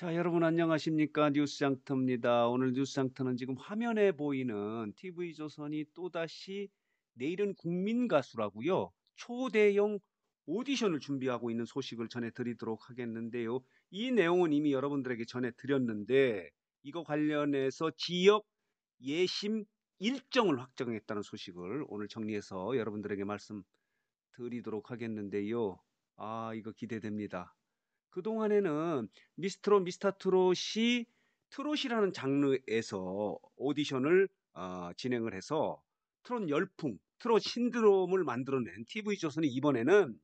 자, 여러분 안녕하십니까? 뉴스장터입니다. 오늘 뉴스장터는 지금 화면에 보이는 TV조선이 또다시 내일은 국민가수라고요. 초대형 오디션을 준비하고 있는 소식을 전해드리도록 하겠는데요. 이 내용은 이미 여러분들에게 전해드렸는데 이거 관련해서 지역 예심 일정을 확정했다는 소식을 오늘 정리해서 여러분들에게 말씀드리도록 하겠는데요. 아, 이거 기대됩니다. 그동안에는 미스트롯, 미스터트롯이 트롯이라는 장르에서 오디션을 어, 진행을 해서 트롯 열풍, 트롯 신드롬을 만들어낸 TV조선이 이번에는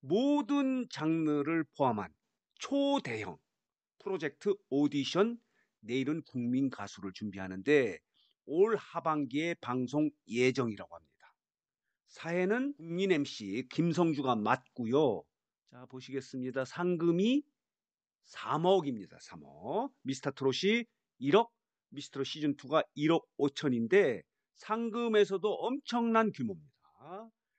모든 장르를 포함한 초대형 프로젝트 오디션 내일은 국민 가수를 준비하는데 올 하반기에 방송 예정이라고 합니다. 사회는 국민 MC 김성주가 맡고요. 자, 보시겠습니다. 상금이 3억입니다. 3억. 미스터 트롯이 1억, 미스터 트롯 시즌2가 1억 5천인데 상금에서도 엄청난 규모입니다.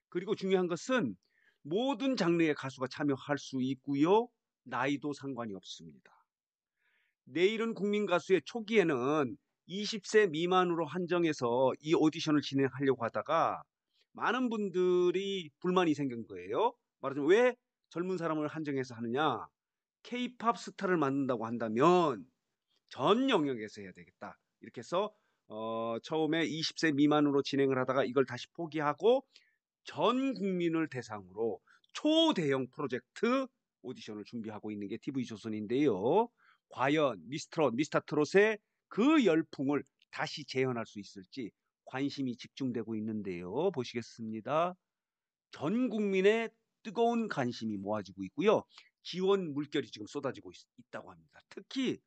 그리고 중요한 것은 모든 장르의 가수가 참여할 수 있고요. 나이도 상관이 없습니다. 내일은 국민가수의 초기에는 20세 미만으로 한정해서 이 오디션을 진행하려고 하다가 많은 분들이 불만이 생긴 거예요. 말하자면 왜 젊은 사람을 한정해서 하느냐? 케이팝 스타를 만든다고 한다면 전 영역에서 해야 되겠다. 이렇게 해서 어, 처음에 20세 미만으로 진행을 하다가 이걸 다시 포기하고 전 국민을 대상으로 초대형 프로젝트 오디션을 준비하고 있는 게 TV 조선인데요. 과연 미스트롯, 미스터트롯의 그 열풍을 다시 재현할 수 있을지 관심이 집중되고 있는데요. 보시겠습니다. 전 국민의 뜨거운 관심이 모아지고 있고요. 지원 물결이 지금 쏟아지고 있, 있다고 합니다. 특히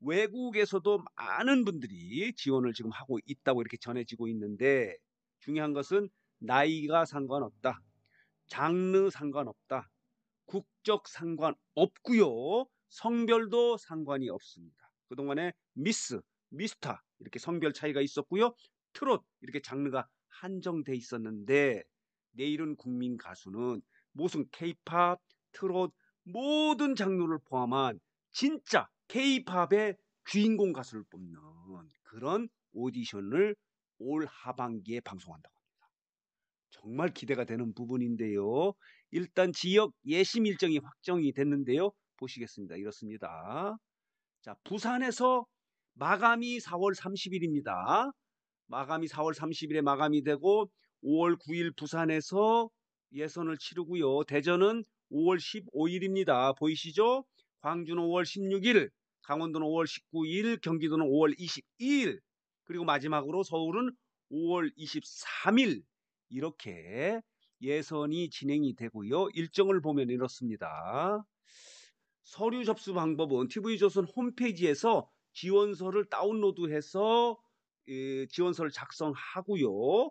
외국에서도 많은 분들이 지원을 지금 하고 있다고 이렇게 전해지고 있는데 중요한 것은 나이가 상관없다. 장르 상관없다. 국적 상관없고요. 성별도 상관이 없습니다. 그동안에 미스, 미스터 이렇게 성별 차이가 있었고요. 트롯 이렇게 장르가 한정돼 있었는데 내일은 국민 가수는 모순 케이팝, 트롯 모든 장르를 포함한 진짜 케이팝의 주인공 가수를 뽑는 그런 오디션을 올 하반기에 방송한다고 합니다. 정말 기대가 되는 부분인데요. 일단 지역 예심 일정이 확정이 됐는데요. 보시겠습니다. 이렇습니다. 자, 부산에서 마감이 4월 30일입니다. 마감이 4월 30일에 마감이 되고 5월 9일 부산에서 예선을 치르고요. 대전은 5월 15일입니다. 보이시죠? 광주는 5월 16일, 강원도는 5월 19일, 경기도는 5월 22일, 그리고 마지막으로 서울은 5월 23일 이렇게 예선이 진행이 되고요. 일정을 보면 이렇습니다. 서류 접수 방법은 TV조선 홈페이지에서 지원서를 다운로드해서 예, 지원서를 작성하고요.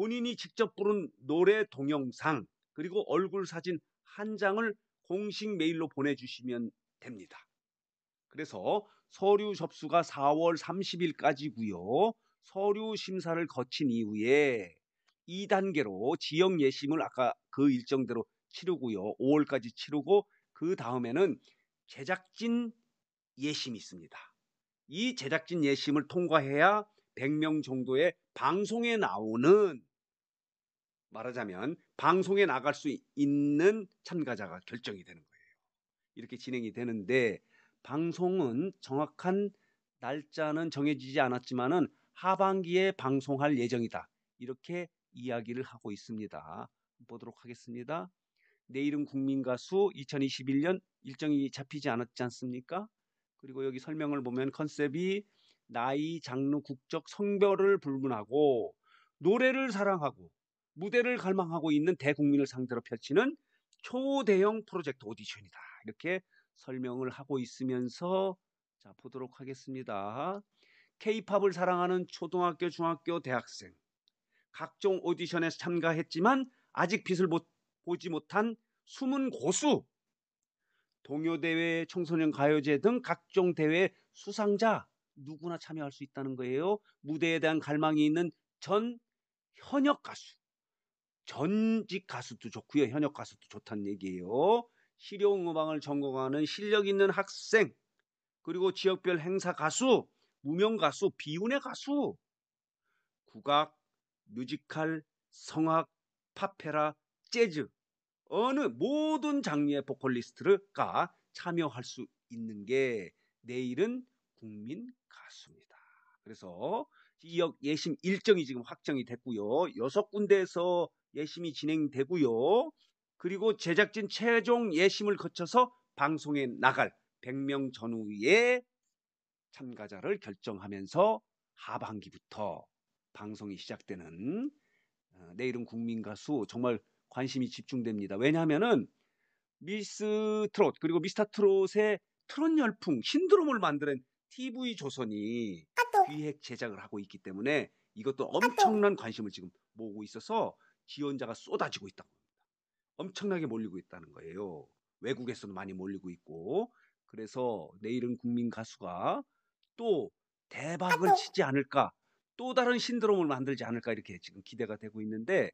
본인이 직접 부른 노래 동영상 그리고 얼굴 사진 한 장을 공식 메일로 보내주시면 됩니다. 그래서 서류 접수가 4월 30일까지고요. 서류 심사를 거친 이후에 2단계로 지역 예심을 아까 그 일정대로 치르고요. 5월까지 치르고 그 다음에는 제작진 예심이 있습니다. 이 제작진 예심을 통과해야 100명 정도의 방송에 나오는 말하자면 방송에 나갈 수 있는 참가자가 결정이 되는 거예요. 이렇게 진행이 되는데 방송은 정확한 날짜는 정해지지 않았지만은 하반기에 방송할 예정이다. 이렇게 이야기를 하고 있습니다. 보도록 하겠습니다. 내일은 국민가수 2021년 일정이 잡히지 않았지 않습니까? 그리고 여기 설명을 보면 컨셉이 나이, 장르, 국적, 성별을 불문하고 노래를 사랑하고 무대를 갈망하고 있는 대국민을 상대로 펼치는 초대형 프로젝트 오디션이다. 이렇게 설명을 하고 있으면서 자, 보도록 하겠습니다. K-팝을 사랑하는 초등학교, 중학교, 대학생 각종 오디션에 참가했지만 아직 빛을 못, 보지 못한 숨은 고수 동요대회, 청소년 가요제 등 각종 대회 수상자 누구나 참여할 수 있다는 거예요. 무대에 대한 갈망이 있는 전 현역 가수 전직 가수도 좋고요. 현역 가수도 좋다는 얘기예요. 실용 음악을 전공하는 실력 있는 학생 그리고 지역별 행사 가수, 무명 가수, 비운의 가수, 국악, 뮤지컬, 성악, 파페라, 재즈 어느 모든 장르의 보컬리스트가 참여할 수 있는 게 내일은 국민 가수입니다. 그래서 지역 예심 일정이 지금 확정이 됐고요. 여섯 군데에서 예심이 진행되고요. 그리고 제작진 최종 예심을 거쳐서 방송에 나갈 100명 전후의 참가자를 결정하면서 하반기부터 방송이 시작되는 어, 내일은 국민 가수 정말 관심이 집중됩니다. 왜냐하면은 미스 트롯 그리고 미스터 트롯의 트롯 열풍 신드롬을 만드는 TV 조선이 기획 제작을 하고 있기 때문에 이것도 엄청난 관심을 지금 모으고 있어서 지원자가 쏟아지고 있다고 합니다. 엄청나게 몰리고 있다는 거예요. 외국에서도 많이 몰리고 있고 그래서 내일은 국민 가수가 또 대박을 치지 않을까 또 다른 신드롬을 만들지 않을까 이렇게 지금 기대가 되고 있는데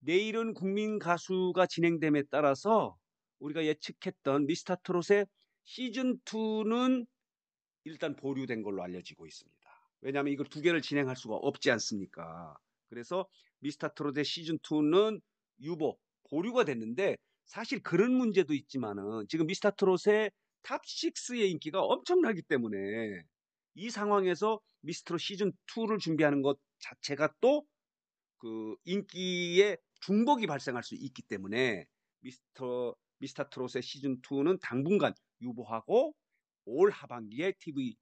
내일은 국민 가수가 진행됨에 따라서 우리가 예측했던 미스터 트롯의 시즌 2는 일단 보류된 걸로 알려지고 있습니다. 왜냐하면 이걸 두 개를 진행할 수가 없지 않습니까? 그래서 미스터 트롯의 시즌 2는 유보 보류가 됐는데 사실 그런 문제도 있지만은 지금 미스터 트롯의 탑 6의 인기가 엄청나기 때문에 이 상황에서 미스트롯 터 시즌 2를 준비하는 것 자체가 또 그 인기의 중복이 발생할 수 있기 때문에 미스터 미스터 트롯의 시즌 2는 당분간 유보하고 올 하반기에 TV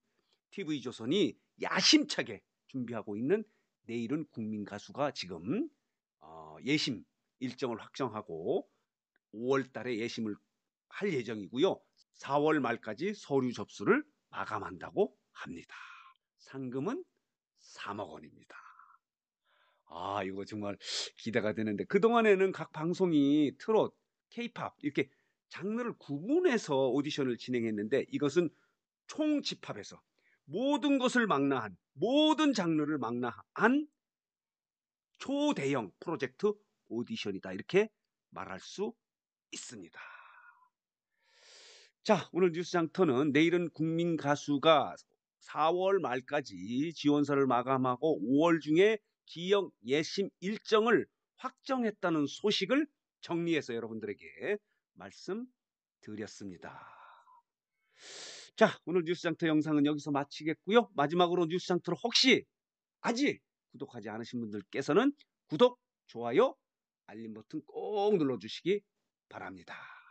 TV 조선이 야심차게 준비하고 있는 내일은 국민 가수가 지금 어, 예심 일정을 확정하고 5월 달에 예심을 할 예정이고요. 4월 말까지 서류 접수를 마감한다고 합니다. 상금은 3억 원입니다. 아, 이거 정말 기대가 되는데 그동안에는 각 방송이 트롯, 케이팝 이렇게 장르를 구분해서 오디션을 진행했는데 이것은 총집합에서 모든 것을 망라한 모든 장르를 망라한 초대형 프로젝트 오디션이다 이렇게 말할 수 있습니다. 자 오늘 뉴스 장터는 내일은 국민 가수가 4월 말까지 지원서를 마감하고 5월 중에 기역 예심 일정을 확정했다는 소식을 정리해서 여러분들에게 말씀드렸습니다. 자, 오늘 뉴스장터 영상은 여기서 마치겠고요. 마지막으로 뉴스장터를 혹시 아직 구독하지 않으신 분들께서는 구독, 좋아요, 알림 버튼 꼭 눌러주시기 바랍니다.